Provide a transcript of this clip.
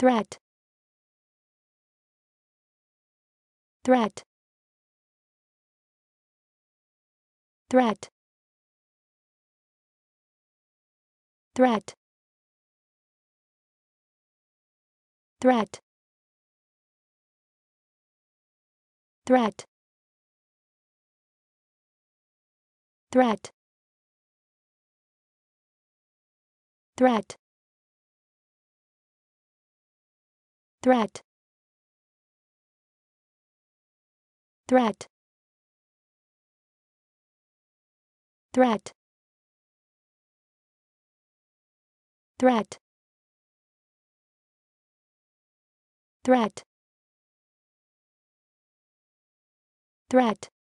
threat threat threat threat threat threat threat threat threat threat threat threat threat threat